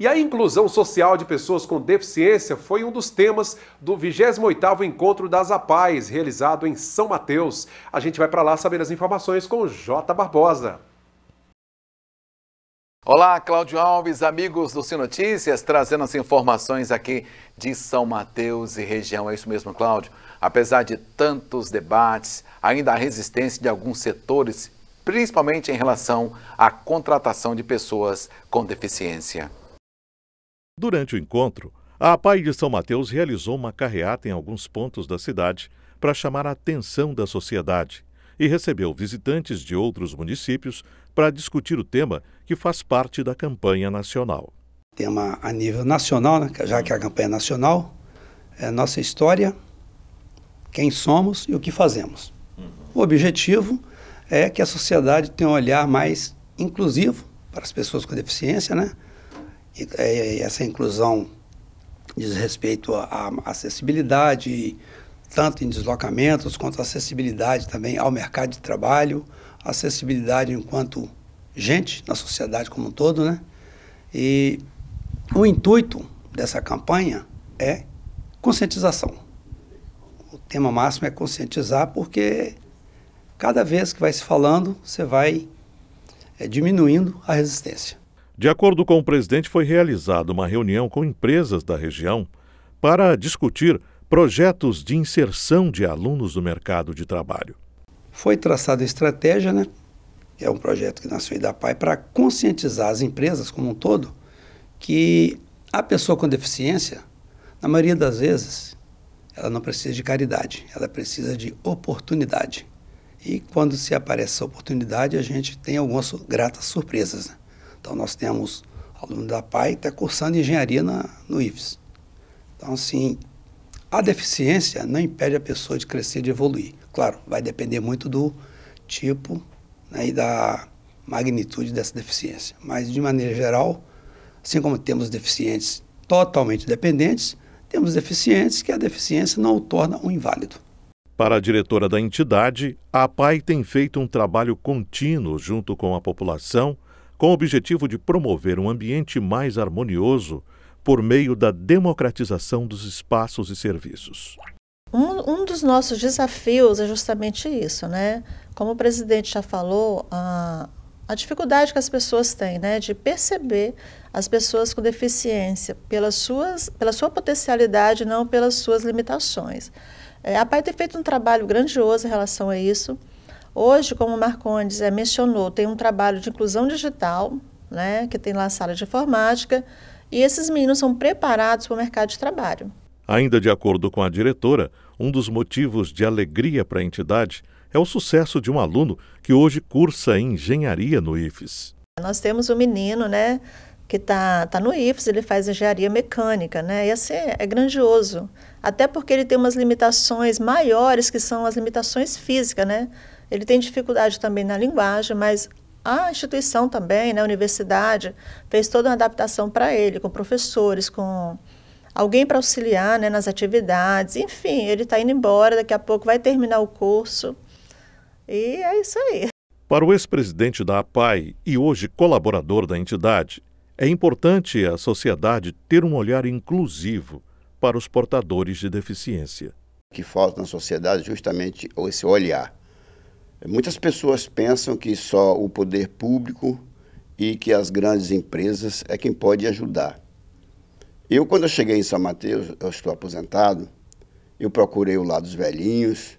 E a inclusão social de pessoas com deficiência foi um dos temas do 28º Encontro das APAES, realizado em São Mateus. A gente vai para lá saber as informações com J. Barbosa. Olá, Cláudio Alves, amigos do Sinotícias, trazendo as informações aqui de São Mateus e região. É isso mesmo, Cláudio? Apesar de tantos debates, ainda há resistência de alguns setores, principalmente em relação à contratação de pessoas com deficiência. Durante o encontro, a APAI de São Mateus realizou uma carreata em alguns pontos da cidade para chamar a atenção da sociedade e recebeu visitantes de outros municípios para discutir o tema que faz parte da campanha nacional. Tema a nível nacional, né, já que a campanha é nacional, é nossa história, quem somos e o que fazemos. Uhum. O objetivo é que a sociedade tenha um olhar mais inclusivo para as pessoas com deficiência, né? É, essa inclusão diz respeito à acessibilidade, tanto em deslocamentos quanto acessibilidade também ao mercado de trabalho, acessibilidade enquanto gente na sociedade como um todo, né? E o intuito dessa campanha é conscientização. O tema máximo é conscientizar, porque cada vez que vai se falando, você vai é, diminuindo a resistência. De acordo com o presidente, foi realizada uma reunião com empresas da região para discutir projetos de inserção de alunos no mercado de trabalho. Foi traçada a estratégia, né? É um projeto que nasceu da PAI para conscientizar as empresas como um todo que a pessoa com deficiência, na maioria das vezes, ela não precisa de caridade, ela precisa de oportunidade. E quando se aparece essa oportunidade, a gente tem algumas gratas surpresas. Né? Então, nós temos aluno da PAI que está cursando engenharia na, no IFES. Então, assim, a deficiência não impede a pessoa de crescer, de evoluir. Claro, vai depender muito do tipo né, e da magnitude dessa deficiência. Mas, de maneira geral, assim como temos deficientes totalmente dependentes, temos deficientes que a deficiência não o torna um inválido. Para a diretora da entidade, a PAI tem feito um trabalho contínuo junto com a população com o objetivo de promover um ambiente mais harmonioso por meio da democratização dos espaços e serviços. Um, um dos nossos desafios é justamente isso, né? Como o presidente já falou, a, a dificuldade que as pessoas têm, né, de perceber as pessoas com deficiência pelas suas, pela sua potencialidade, não pelas suas limitações. É, a PAI tem feito um trabalho grandioso em relação a isso. Hoje, como o Marcondes é, mencionou, tem um trabalho de inclusão digital, né, que tem lá a sala de informática, e esses meninos são preparados para o mercado de trabalho. Ainda de acordo com a diretora, um dos motivos de alegria para a entidade é o sucesso de um aluno que hoje cursa engenharia no IFES. Nós temos um menino, né, que está tá no IFES, ele faz engenharia mecânica, né? E assim, é grandioso. Até porque ele tem umas limitações maiores, que são as limitações físicas, né? Ele tem dificuldade também na linguagem, mas a instituição também, né, a universidade, fez toda uma adaptação para ele, com professores, com alguém para auxiliar né, nas atividades. Enfim, ele está indo embora, daqui a pouco vai terminar o curso. E é isso aí. Para o ex-presidente da APAI e hoje colaborador da entidade, é importante a sociedade ter um olhar inclusivo para os portadores de deficiência. O que falta na sociedade é justamente esse olhar. Muitas pessoas pensam que só o poder público e que as grandes empresas é quem pode ajudar. Eu, quando eu cheguei em São Mateus, eu estou aposentado, eu procurei o lado dos velhinhos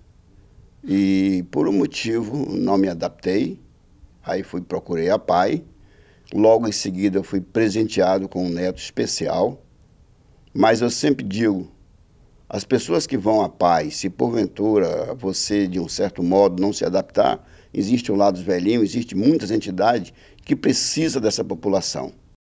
e, por um motivo, não me adaptei. Aí fui, procurei a PAI. Logo em seguida, fui presenteado com um neto especial. Mas eu sempre digo, as pessoas que vão à paz, se porventura você, de um certo modo, não se adaptar, existe o lado velhinho, existe muitas entidades que precisa dessa população.